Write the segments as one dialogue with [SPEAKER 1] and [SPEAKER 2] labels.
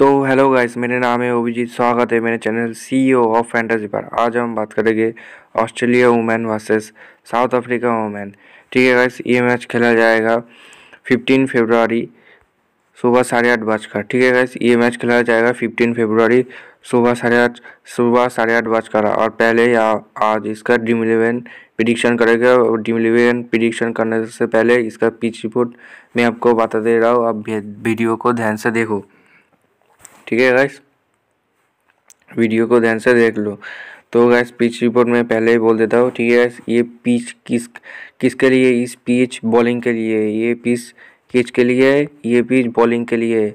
[SPEAKER 1] तो hello guys मेरे नाम है अभिजीत स्वागत है मेरे चैनल सीईओ ऑफ फैंटेसी पर आज हम बात करेंगे Australia women versus South Africa women ठीक है गाइस ये मैच खेला जाएगा 15 फरवरी सुबह साढ़े आठ बजकर ठीक है गाइस ये मैच खेला जाएगा 15 फरवरी सुबह साढ़े आठ सुबह साढ़े आठ बजकर और पहले या आज इसका ड्रीम इलेवन प्रिडिक्शन करेगा और ड्रीम इलेवन प्रिडिक्शन करने से पहले इसका पिच रिपोर्ट मैं आपको बता दे रहा हूँ आप वीडियो को ध्यान से देखो ठीक है गाइस वीडियो को ध्यान से देख लो तो गैस पिच रिपोर्ट में पहले ही बोल देता हूँ ठीक है गैस ये पिच किस किसके लिए इस पिच बॉलिंग के लिए ये पिच किच के लिए है ये पिच बॉलिंग के लिए है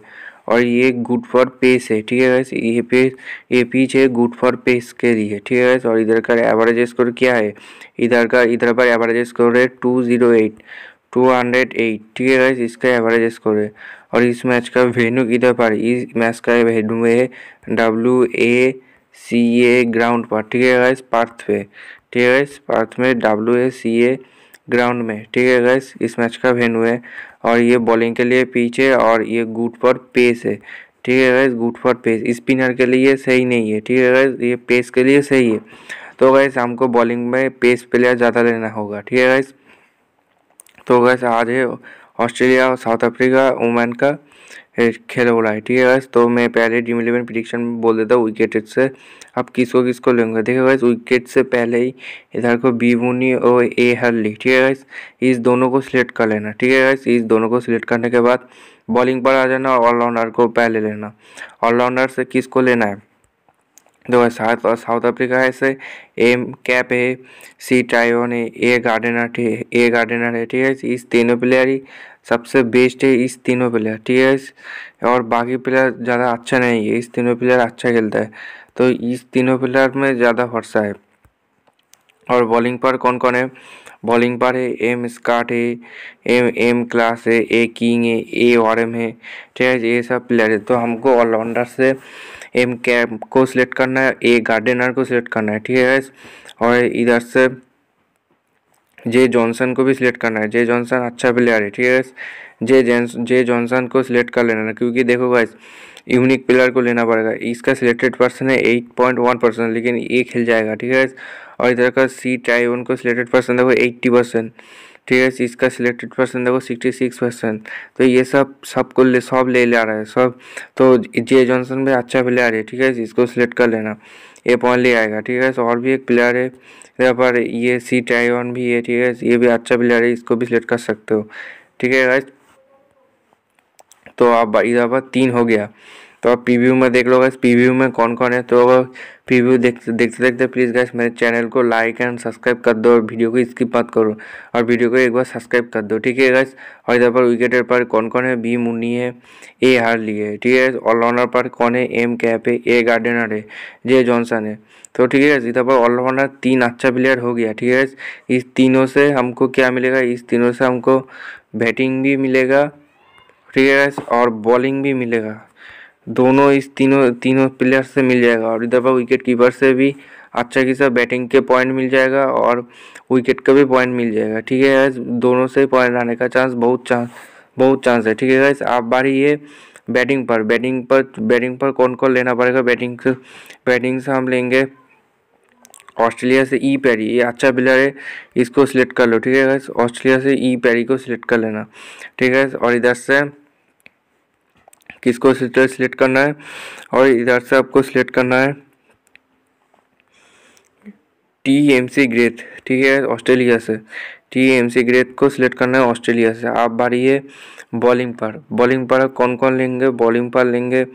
[SPEAKER 1] और ये गुड फॉर पेस है ठीक है गैस ये पे ये पिच है गुड फॉर पेस के लिए ठीक है गैस और इधर का एवरेज स्कोर क्या है इधर का इधर पर एवरेज स्कोर है two zero eight two hundred eight ठीक है गैस इसका एवरेज स्कोर है और इस मैच का वेन्यू किधर पर इस मैच का वेन्यू है W A C A ground पर ठीक है गाइस पार्थ पे ठीक है पार्थ में W A C A ground में ठीक है गाइस इस मैच का वेन्यू है और ये बॉलिंग के लिए पीच है और ये गुड पर पेस है ठीक है guys good for pace spinner के लिए सही नहीं है ठीक है गाइस ये पेस के लिए सही है तो गाइस हमको बॉलिंग में पेस प्लेयर ज़्यादा लेना होगा ठीक है गाइस तो गाइस आज है ऑस्ट्रेलिया और साउथ अफ्रीका ओमान का खेल हो रहा है ठीक है गैस तो मैं पहले ड्रीम इलेवन प्रिडिक्शन बोल देता हूँ विकेट से अब किसको किसको लेंगे देखिए गैस विकेट से पहले ही इधर को बी बुनी और ए हरली ठीक है गैस इस दोनों को सिलेक्ट कर लेना ठीक है गैस इस दोनों को सिलेक्ट करने के बाद बॉलिंग पर आ जाना और ऑलराउंडर को पहले लेना ऑलराउंडर से किसको लेना है दो हज़ार सात और साउथ अफ्रीका ऐसे एम कैप है सी टाइवन है ए गार्डनर ए गार्डनर है ठीक है इस तीनों प्लेयर ही सबसे बेस्ट है इस तीनों प्लेयर ठीक है और बाकी प्लेयर ज़्यादा अच्छा नहीं है इस तीनों प्लेयर अच्छा खेलता है तो इस तीनों प्लेयर में ज़्यादा भरसा है और बॉलिंग पर कौन कौन है बॉलिंग पर है एम स्काट है एम एम क्लास है ए किंग है ए एम है ठीक है ये सब प्लेयर है तो हमको ऑलराउंडर से एम कैब को सिलेक्ट करना है ए गार्डनर को सिलेक्ट करना है ठीक है और इधर से जे जॉनसन को भी सिलेक्ट करना है जे जॉनसन अच्छा प्लेयर है ठीक है जे जेंस जे जॉनसन को सिलेक्ट कर लेना है क्योंकि देखो गाइस यूनिक प्लेयर को लेना पड़ेगा इसका सिलेक्टेड पर्सन है एट पॉइंट वन परसेंट लेकिन ये खेल जाएगा ठीक है और इधर का सी टाइवन को सिलेक्टेड पर्सन देखो एट्टी परसेंट ठीक है इसका सिलेक्टेड परसेंट देखो सिक्सटी सिक्स परसेंट तो ये सब सबको ले सब ले ले आ रहा है सब तो जे जॉनसन भी अच्छा प्लेयर है ठीक है इसको सिलेक्ट कर लेना ये पॉइंट ले आएगा ठीक है और भी एक प्लेयर है यहाँ पर ये सी टाइवन भी है ठीक है ये भी अच्छा प्लेयर है इसको भी सिलेक्ट कर सकते हो ठीक है तो आप इधर पर तीन हो गया तो आप पी में देख लो गैस पी में कौन कौन है तो पी व्यू देखते देखते देखते प्लीज़ गैस मेरे चैनल को लाइक एंड सब्सक्राइब कर दो और वीडियो को स्किप मत करो और वीडियो को एक बार सब्सक्राइब कर दो ठीक है गैस और इधर पर विकेटर पर कौन कौन है बी मुन्नी है ए हार्ली है ठीक है ऑलराउंडर पर कौन है एम कैप है ए गार्डनर है जे जॉनसन है तो ठीक है इधर पर ऑलराउंडर तीन अच्छा प्लेयर हो गया ठीक है इस तीनों से हमको क्या मिलेगा इस तीनों से हमको बैटिंग भी मिलेगा ठीक है और बॉलिंग भी मिलेगा दोनों इस तीनों तीनों प्लेयर से मिल जाएगा और इधर पर विकेट कीपर से भी अच्छा खासा बैटिंग के पॉइंट मिल जाएगा और विकेट का भी पॉइंट मिल जाएगा ठीक है गैस दोनों से पॉइंट आने का चांस बहुत चांस बहुत चांस है ठीक है गैस आप बारी ये बैटिंग पर बैटिंग पर बैटिंग पर कौन कौन लेना पड़ेगा बैटिंग से बैटिंग से हम लेंगे ऑस्ट्रेलिया से ई e पैरी ये अच्छा प्लेयर है इसको सिलेक्ट कर लो ठीक है गैस ऑस्ट्रेलिया से ई e पैरी को सिलेक्ट कर लेना ठीक है और इधर से किसको सिलेक्टर सिलेक्ट करना है और इधर से आपको सिलेक्ट करना है टी एम सी ग्रेथ ठीक है ऑस्ट्रेलिया से टी एम सी ग्रेथ को सिलेक्ट करना है ऑस्ट्रेलिया से आप है बॉलिंग पर बॉलिंग पर कौन कौन लेंगे बॉलिंग पर लेंगे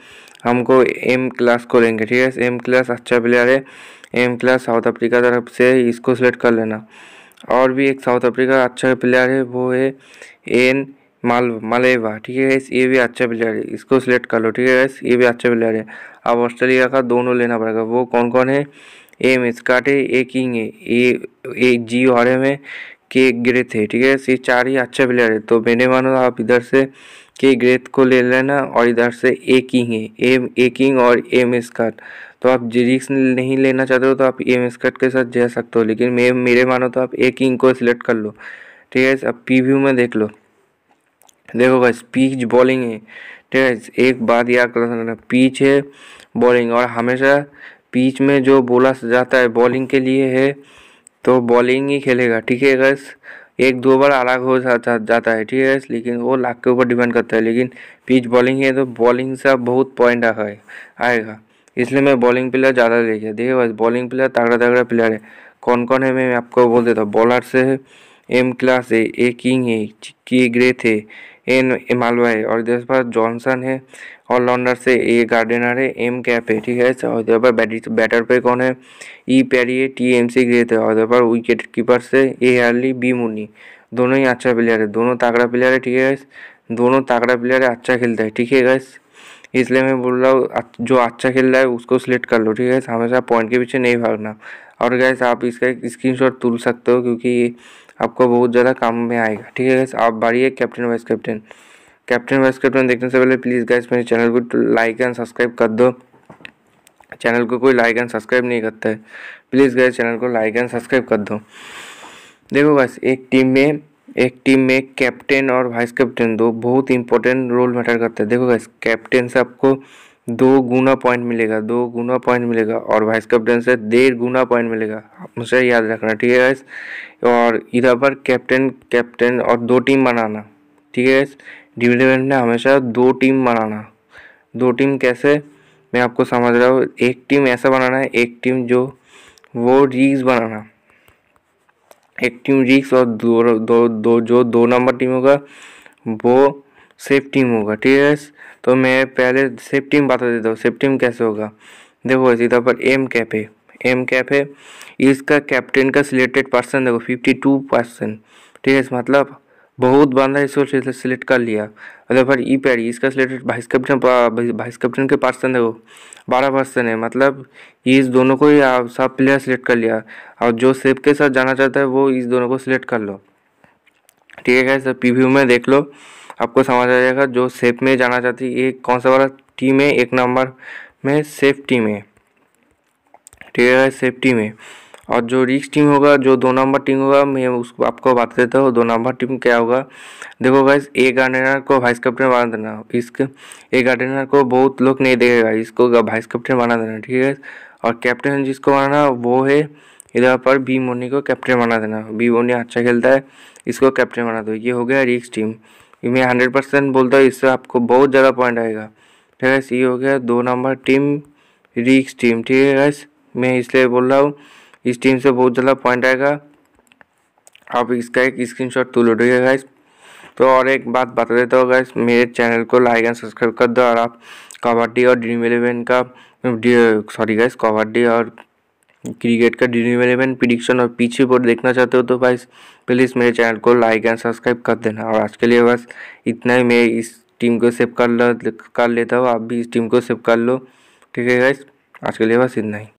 [SPEAKER 1] हमको एम क्लास को लेंगे ठीक है एम क्लास अच्छा प्लेयर है एम क्लास साउथ अफ्रीका तरफ से इसको सिलेक्ट कर लेना और भी एक साउथ अफ्रीका अच्छा प्लेयर है वो है एन माल मालेवा ठीक है गैस ये भी अच्छा प्लेयर है इसको सिलेक्ट कर लो ठीक है गैस ये भी अच्छा प्लेयर है अब ऑस्ट्रेलिया का दोनों लेना पड़ेगा वो कौन कौन है ए मिसकाट है ए किंग है ए ए जी एम है के ग्रेथ है ठीक है ये चार ही अच्छा प्लेयर है तो मैंने मानो आप इधर से के ग्रेथ को ले लेना और इधर से ए किंग है एम ए किंग और एम स्कट तो आप जी रिक्स नहीं लेना चाहते हो तो आप एम स्कट के साथ जा सकते हो लेकिन मैं मेरे मानो तो आप ए किंग को सिलेक्ट कर लो ठीक है आप पी में देख लो देखो गाइस पीच बॉलिंग है ठीक है एक बात याद रखना पीच है बॉलिंग और हमेशा पीच में जो बोला जाता है बॉलिंग के लिए है तो बॉलिंग ही खेलेगा ठीक है गैस एक दो बार अलग हो जाता है ठीक है गैस लेकिन वो लाख के ऊपर डिपेंड करता है लेकिन पीच बॉलिंग है तो बॉलिंग से बहुत पॉइंट आए आएगा इसलिए मैं बॉलिंग प्लेयर ज़्यादा ले गया देखिए बस बॉलिंग प्लेयर तगड़ा तगड़ा प्लेयर है कौन कौन है मैं आपको बोल देता हूँ बॉलर से है एम क्लास है ए किंग है के ग्रेथ है एन एमालवा है और इधर पर जॉनसन है ऑलराउंडर से ए गार्डनर है एम कैप है ठीक है और इधर पर बैटर पे कौन है ई पैरी है टी एम सी ग्रेथ है और इधर पर विकेट कीपर से ए हरली बी मुनी दोनों ही अच्छा प्लेयर है दोनों ताकड़ा प्लेयर है ठीक है दोनों ताकड़ा प्लेयर है अच्छा खेलता है ठीक है गैस इसलिए मैं बोल रहा हूँ जो अच्छा खेल रहा है उसको सिलेक्ट कर लो ठीक है हमेशा पॉइंट के पीछे नहीं भागना और गैस आप इसका शॉट तुल सकते हो क्योंकि आपको बहुत ज़्यादा काम में आएगा ठीक है गैस आप बढ़िए captain vice captain captain vice captain देखने से पहले प्लीज़ गैस मेरे चैनल को लाइक एंड सब्सक्राइब कर दो चैनल को कोई लाइक एंड सब्सक्राइब नहीं करता है प्लीज़ गैस चैनल को लाइक एंड सब्सक्राइब कर दो देखो बस एक टीम में एक टीम में कैप्टन और वाइस कैप्टन दो बहुत इंपॉर्टेंट रोल मैटर करता है देखो गैस कैप्टन से आपको दो गुना पॉइंट मिलेगा दो गुना पॉइंट मिलेगा और वाइस कैप्टन से डेढ़ गुना पॉइंट मिलेगा मुझे याद रखना ठीक है गैस और इधर पर कैप्टन कैप्टन और दो टीम बनाना ठीक है गैस डिविडेंट में हमेशा दो टीम बनाना दो टीम कैसे मैं आपको समझ रहा हूँ एक टीम ऐसा बनाना है एक टीम जो वो रिक्स बनाना एक टीम रिक्स और दो दो, दो जो दो नंबर टीम होगा वो सेफ टीम होगा ठीक है तो मैं पहले सेफ टीम बता देता हूँ सेफ टीम कैसे होगा देखो इसी पर एम कैप है एम कैप है इसका कैप्टन का सिलेक्टेड पर्सन देखो फिफ्टी टू परसेंट ठीक है मतलब बहुत बंदा इसको सिलेक्ट कर लिया मतलब पर ई पैर इसका selected vice captain vice captain के पर्सन देखो बारह पर्सन है मतलब इस दोनों को ही सब प्लेयर सिलेक्ट कर लिया और जो सेफ के साथ जाना चाहता है वो इस दोनों को सिलेक्ट कर लो ठीक है सर पी तो में देख लो आपको समझ आ जाएगा जो सेफ में जाना चाहती है कौन सा वाला टीम है एक नंबर में सेफ टीम है ठीक है सेफ टीम है और जो रिक्स टीम होगा जो दो नंबर टीम होगा मैं उसको आपको बता देता हूँ दो नंबर टीम क्या होगा देखो गाइस ए गार्डनर को वाइस कैप्टन बना देना इसके ए गार्डनर को बहुत लोग नहीं देखेगा इसको वाइस कैप्टन बना देना ठीक है और कैप्टन जिसको बनाना वो है इधर पर बी मोनी को कैप्टन बना देना बी मोनी अच्छा खेलता है इसको कैप्टन बना दो ये हो गया रिक्स टीम मैं हंड्रेड परसेंट बोलता हूँ इससे आपको बहुत ज़्यादा पॉइंट आएगा ठीक है ये हो गया दो नंबर टीम रिक्स टीम ठीक है गैस मैं इसलिए बोल रहा हूँ इस टीम से बहुत ज़्यादा पॉइंट आएगा आप इसका एक स्क्रीनशॉट शॉट तो लोटे गैस तो और एक बात बता देता हूँ गैस मेरे चैनल को लाइक एंड सब्सक्राइब कर दो और आप कबड्डी और ड्रीम इलेवन का सॉरी गैस कबड्डी और क्रिकेट का इलेवन प्रिडिक्शन और पीछे बोर्ड देखना चाहते हो तो भाई प्लीज़ मेरे चैनल को लाइक एंड सब्सक्राइब कर देना और आज के लिए बस इतना ही मैं इस टीम को सेव कर कर लेता हूँ आप भी इस टीम को सेव कर लो ठीक है गाइस आज के लिए बस इतना ही